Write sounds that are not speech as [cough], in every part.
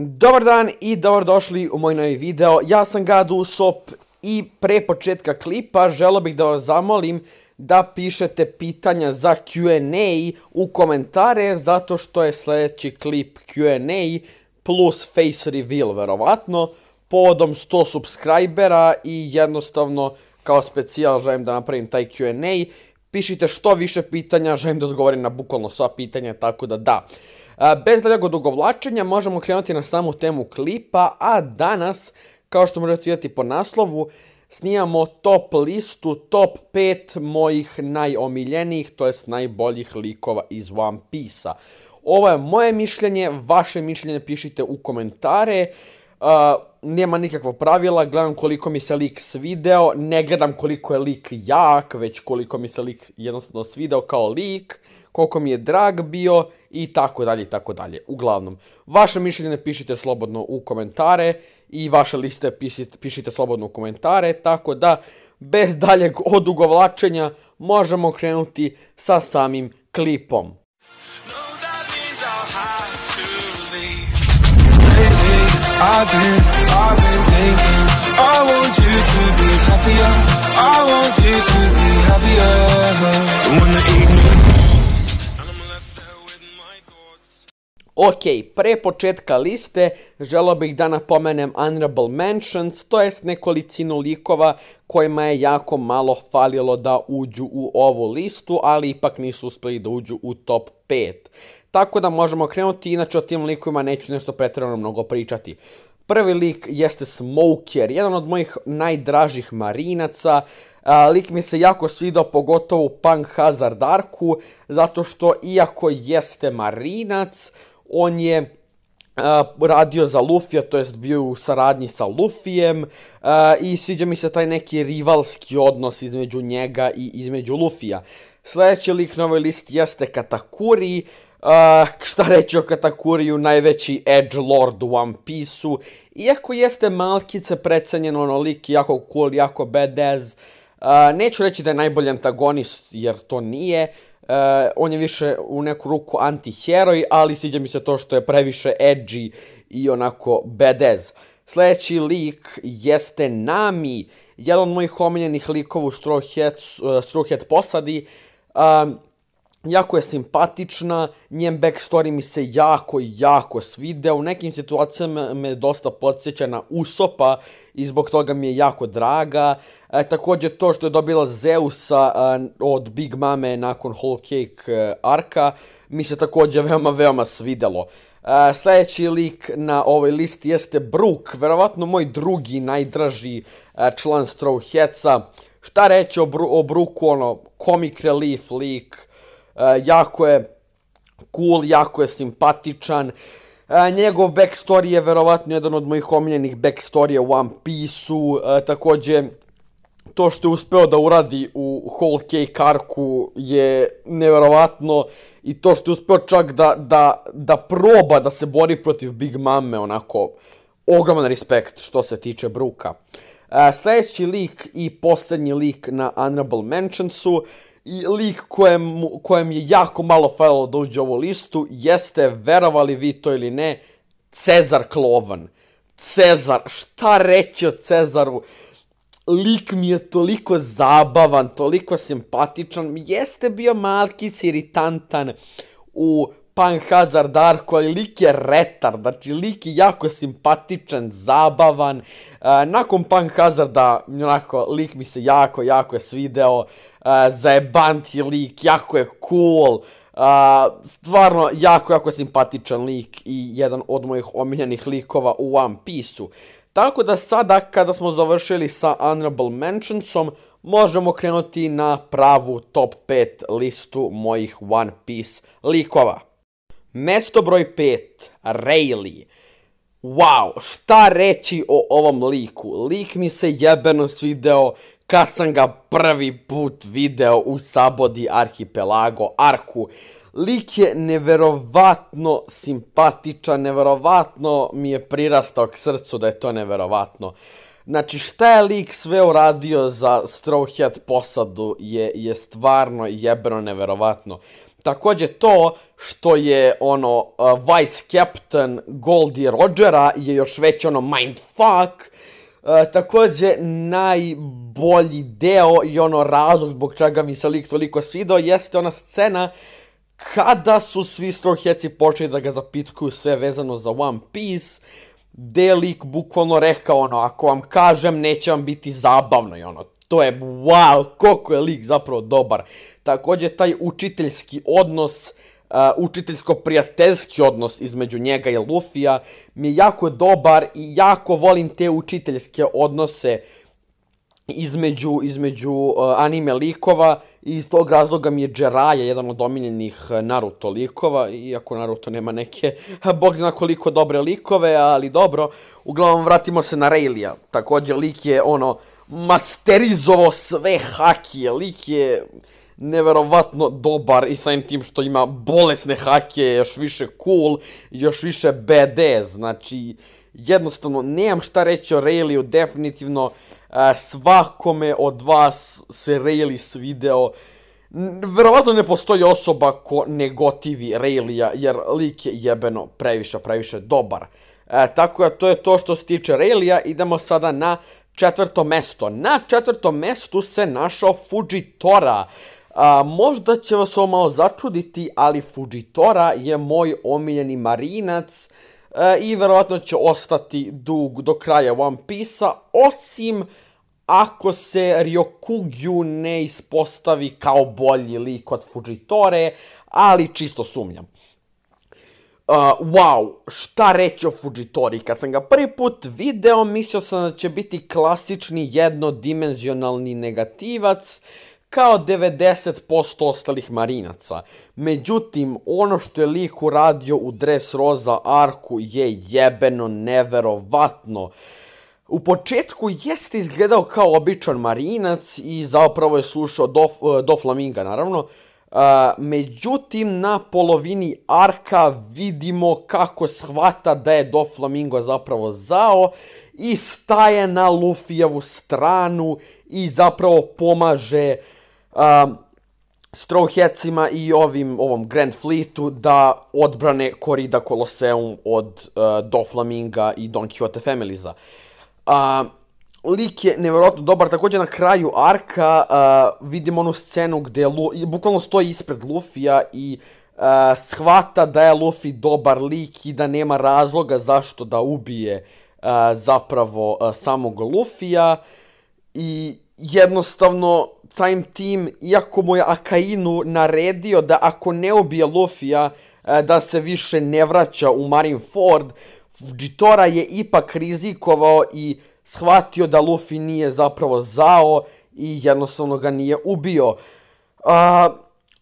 Dobar dan i dobrodošli u moj novi video. Ja sam Gadu Sop i pre početka klipa želo bih da vas zamolim da pišete pitanja za Q&A u komentare zato što je sljedeći klip Q&A plus face reveal verovatno povodom 100 subscribera i jednostavno kao specijal želim da napravim taj Q&A pišite što više pitanja, želim da odgovorim na bukvalno sva pitanja, tako da da. Bez daljeg odugovlačenja možemo krenuti na samu temu klipa, a danas, kao što možete vidjeti po naslovu, snijamo top listu, top 5 mojih najomiljenijih, to jest najboljih likova iz One Piece-a. Ovo je moje mišljenje, vaše mišljenje pišite u komentare. Uh, nema nikakva pravila, gledam koliko mi se lik svideo, ne gledam koliko je lik jak, već koliko mi se lik jednostavno svideo kao lik, koliko mi je drag bio i tako dalje i tako dalje. Uglavnom, vaše mišljenje pišite slobodno u komentare i vaše liste pisite, pišite slobodno u komentare, tako da bez daljeg odugovlačenja možemo krenuti sa samim klipom. I've been, I've been thinking I want you to be happier I want you to be happier When the evening Ok, pre početka liste želeo bih da napomenem Honorable Mentions, to jest nekolicinu likova kojima je jako malo falilo da uđu u ovu listu, ali ipak nisu uspeli da uđu u top 5. Tako da možemo krenuti, inače o tim likovima neću nešto pretredno mnogo pričati. Prvi lik jeste Smoker, jedan od mojih najdražih marinaca. lik mi se jako svidao, pogotovo u Punk Hazard Arku, zato što iako jeste marinac, on je radio za Lufija, to jest bio u saradnji sa Lufijem uh, i sviđa mi se taj neki rivalski odnos između njega i između Lufija. Sljedeći lik na ovoj listi jeste Katakuri, Uh, šta reći o Katakuriju, najveći edge lord u One Piece-u. Iako jeste malkice precenjen onolik, lik, jako cool, jako badass, uh, neću reći da je najbolji antagonist, jer to nije. Uh, on je više u neku ruku anti-heroj, ali sviđa mi se to što je previše edgy i onako badass. Sljedeći lik jeste Nami, jedan od mojih omiljenih likova u Straw Hat, uh, Straw Hat posadi. Um, jako je simpatična, njen backstory mi se jako, jako svide, u nekim situacijama me dosta podsjeća na Usopa i zbog toga mi je jako draga. E, također to što je dobila Zeusa a, e, od Big Mame nakon Whole Cake e, arka mi se također veoma, veoma svidelo. E, sljedeći lik na ovoj listi jeste Brook, verovatno moj drugi najdraži e, član Straw Hatsa. Šta reći o, Bru o Brooku, ono, comic relief lik, E, jako je cool, jako je simpatičan. E, njegov backstory je verovatno jedan od mojih omiljenih backstorya u One Piece-u, e, takođe to što je uspeo da uradi u Whole Cake Arku je neverovatno i to što je uspeo čak da, da, da proba da se bori protiv Big Mame, onako, ogroman respekt što se tiče Bruka. E, sledeći lik i poslednji lik na Honorable Mentionsu lik kojem, kojem je jako malo falilo da uđe ovu listu jeste, verovali vi to ili ne, Cezar Klovan. Cezar, šta reći o Cezaru? Lik mi je toliko zabavan, toliko simpatičan, jeste bio malkic iritantan u Pan Hazard Darko, ali lik je retar, znači lik je jako simpatičan, zabavan. E, nakon Pan Hazarda, onako, lik mi se jako, jako je svideo, e, zajebant je lik, jako je cool. Uh, stvarno jako, jako simpatičan lik i jedan od mojih omiljenih likova u One Piece-u. Tako da sada kada smo završili sa Honorable Mentionsom, možemo krenuti na pravu top 5 listu mojih One Piece likova. Mesto broj 5, Rayleigh. Wow, šta reći o ovom liku? Lik mi se jebeno svideo kad sam ga prvi put video u Sabodi Archipelago Arku. Lik je neverovatno simpatičan, neverovatno mi je prirastao k srcu da je to neverovatno. Znači šta je lik sve uradio za Straw Hat posadu je, je stvarno jebeno neverovatno. Takođe to što je ono uh, vice captain Goldie Rodgera je još već ono mindfuck. Uh, takođe najbolji deo i ono razlog zbog čega mi se lik toliko svidao jeste ona scena kada su svi Strongheadsi počeli da ga zapitkuju sve vezano za One Piece gde je bukvalno rekao ono ako vam kažem neće vam biti zabavno i ono to je wow, koliko je lik zapravo dobar. Takođe taj učiteljski odnos, uh, učiteljsko-prijateljski odnos između njega i Lufija mi je jako dobar i jako volim te učiteljske odnose između, između uh, anime likova i iz tog razloga mi je Jiraiya jedan od omiljenih Naruto likova, iako Naruto nema neke, [laughs] bog zna koliko dobre likove, ali dobro, uglavnom vratimo se na Raylija, takođe lik je ono, uh, masterizovao sve hakije, lik je neverovatno dobar i samim tim što ima bolesne hake, još više cool, još više BD, znači jednostavno nemam šta reći o Rayliju, definitivno e, svakome od vas se Rayleigh svideo, Verovatno ne postoji osoba ko negotivi Raylija, jer lik je jebeno previše, previše dobar. E, tako da to je to što se tiče Raylija, idemo sada na četvrto mesto. Na četvrtom mestu se našao Fujitora. A, možda će vas ovo malo začuditi, ali Fujitora je moj omiljeni marinac a, e, i verovatno će ostati dug do kraja One Piece-a, osim ako se Ryokugyu ne ispostavi kao bolji lik od Fujitore, ali čisto sumnjam. Uh, wow, šta reći o Fujitori? Kad sam ga prvi put video, mislio sam da će biti klasični jednodimenzionalni negativac, kao 90% ostalih marinaca. Međutim, ono što je lik uradio u Dres Roza Arku je jebeno neverovatno. U početku jeste izgledao kao običan marinac i zapravo je slušao do, uh, do Flaminga, naravno, Uh, međutim, na polovini arka vidimo kako shvata da je Doflamingo zapravo zao i staje na Lufijevu stranu i zapravo pomaže uh, Strawhecima i ovim, ovom Grand Fleetu da odbrane Korida Koloseum od uh, Do i Don Quixote Familiesa. Uh, Lik je nevjerojatno dobar, takođe na kraju arka uh, vidimo onu scenu gdje bukvalno stoji ispred Lufija i uh, shvata da je Luffy dobar lik i da nema razloga zašto da ubije uh, zapravo samog Lufija i jednostavno time team, iako mu je Akainu naredio da ako ne ubije Lufija da se više ne vraća u Marineford, Jitora je ipak rizikovao i shvatio da Luffy nije zapravo Zao i jednostavno ga nije ubio. A,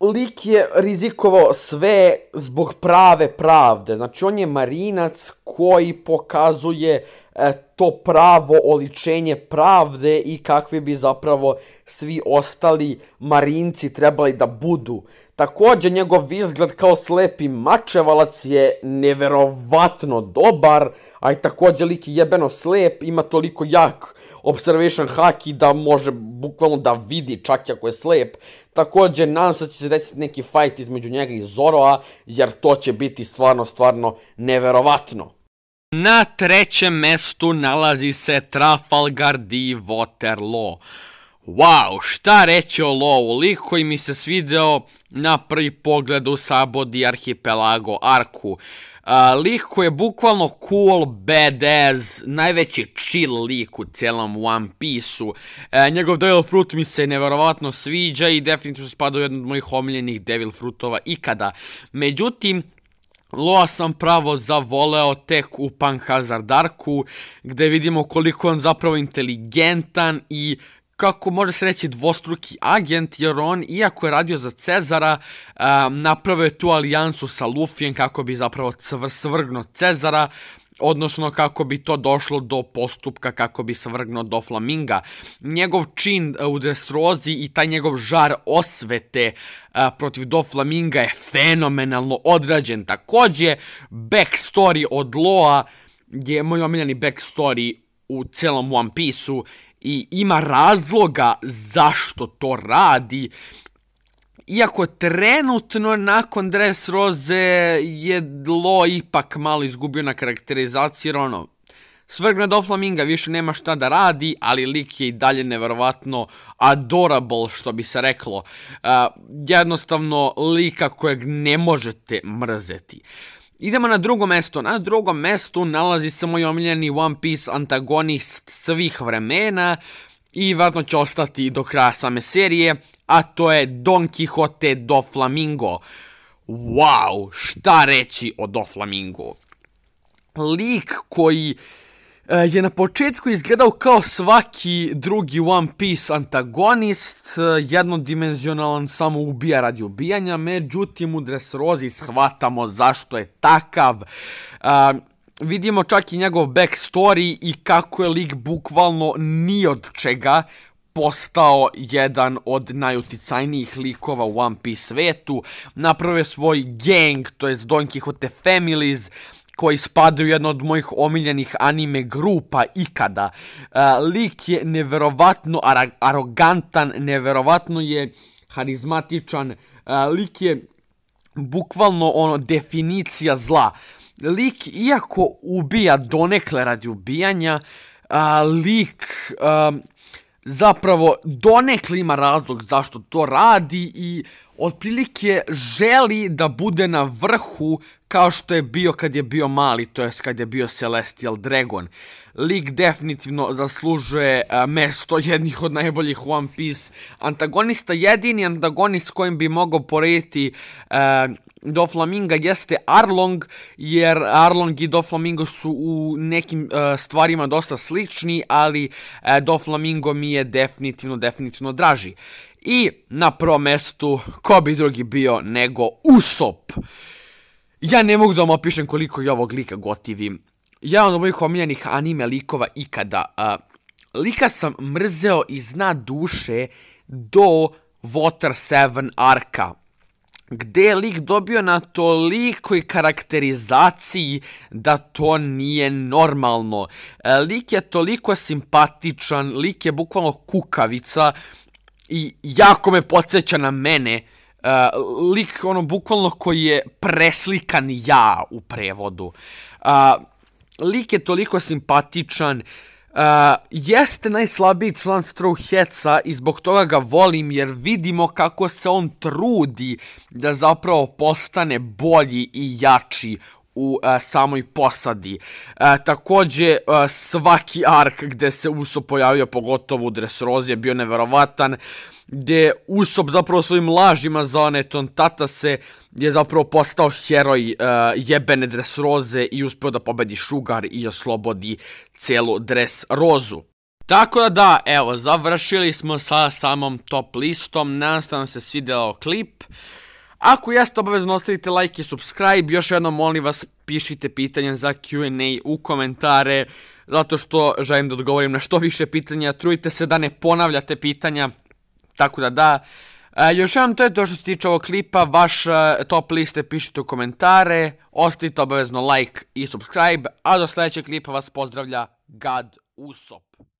lik je rizikovao sve zbog prave pravde. Znači, on je marinac koji pokazuje e, to pravo oličenje pravde i kakvi bi zapravo svi ostali marinci trebali da budu. Takođe, njegov izgled kao slepi mačevalac je neverovatno dobar, a i takođe lik je jebeno slep, ima toliko jak observation haki da može bukvalno da vidi čak i ako je slep. Takođe, nadam se da će se desiti neki fight između njega i Zoroa, jer to će biti stvarno, stvarno neverovatno. Na trećem mestu nalazi se Trafalgar di Waterloo. Wow, šta reći o Lowu, lik koji mi se svideo na prvi pogled u Sabodi Arhipelago Arku. Uh, lik koji je bukvalno cool, badass, najveći chill lik u cijelom One Piece-u. E, njegov Devil Fruit mi se nevjerovatno sviđa i definitivno spada u jednu od mojih omiljenih Devil Fruitova ikada. Međutim, Loa sam pravo zavoleo tek u Hazard Darku, gde vidimo koliko on zapravo inteligentan i kako može se reći dvostruki agent, jer on, iako je radio za Cezara, um, napravio je tu alijansu sa Lufijem kako bi zapravo svr svrgno Cezara, odnosno kako bi to došlo do postupka kako bi svrgnuo do Flaminga. Njegov čin e, u Destrozi i taj njegov žar osvete a, e, protiv do Flaminga je fenomenalno odrađen. Takođe, backstory od Loa je moj omiljeni backstory u celom One Piece-u i ima razloga zašto to radi Iako trenutno nakon Dress Roze je Lo ipak malo izgubio na karakterizaciji, jer ono, svrgne do Flaminga, više nema šta da radi, ali lik je i dalje neverovatno adorable, što bi se reklo. Uh, jednostavno, lika kojeg ne možete mrzeti. Idemo na drugo mesto. Na drugom mestu nalazi se moj omiljeni One Piece antagonist svih vremena, uh, i vjerojatno će ostati do kraja same serije, a to je Don Quixote do Flamingo. Wow, šta reći o Do Flamingo? Lik koji e, je na početku izgledao kao svaki drugi One Piece antagonist, e, jednodimenzionalan samo ubija radi ubijanja, međutim u Dressrozi shvatamo zašto je takav. Um, vidimo čak i njegov backstory i kako je lik bukvalno ni od čega postao jedan od najuticajnijih likova u One Piece svetu, naprave svoj gang, to jest Don Quixote Families, koji spadaju u jedno od mojih omiljenih anime grupa ikada. Uh, lik je neverovatno arogantan, neverovatno je harizmatičan, uh, lik je bukvalno ono definicija zla lik, iako ubija donekle radi ubijanja, a, lik a, zapravo donekle ima razlog zašto to radi i otprilike želi da bude na vrhu kao što je bio kad je bio mali, to jest kad je bio Celestial Dragon. Lik definitivno zaslužuje mesto jednih od najboljih One Piece antagonista, jedini antagonist kojim bi mogao porediti do Flaminga jeste Arlong, jer Arlong i do Flamingo su u nekim uh, stvarima dosta slični, ali uh, do Flamingo mi je definitivno, definitivno draži. I na prvom mestu, ko bi drugi bio nego Usop. Ja ne mogu da vam opišem koliko je ovog lika gotivim. Ja od mojih omiljenih anime likova ikada. Uh, lika sam mrzeo iz dna duše do Water 7 arka gde je lik dobio na tolikoj karakterizaciji da to nije normalno. E, lik je toliko simpatičan, lik je bukvalno kukavica i jako me podsjeća na mene. E, lik ono bukvalno koji je preslikan ja u prevodu. E, lik je toliko simpatičan, uh, Uh, jeste najslabiji član Strouhetsa i zbog toga ga volim jer vidimo kako se on trudi da zapravo postane bolji i jači u a, e, samoj posadi. A, e, takođe, a, e, svaki ark gde se Usop pojavio, pogotovo u Dressrozi, je bio neverovatan, gde Usop zapravo svojim lažima za one se je zapravo postao heroj a, jebene Dressroze i uspeo da pobedi Sugar i oslobodi celu Dressrozu. Tako da da, evo, završili smo sa samom top listom, nam se svideo klip. Ako jeste, obavezno ostavite like i subscribe. Još jednom, molim vas, pišite pitanja za Q&A u komentare, zato što želim da odgovorim na što više pitanja. Trujte se da ne ponavljate pitanja, tako da da. E, još jednom, to je to što se tiče ovog klipa. Vaš e, top liste pišite u komentare. Ostavite obavezno like i subscribe. A do sledećeg klipa vas pozdravlja Gad Usop.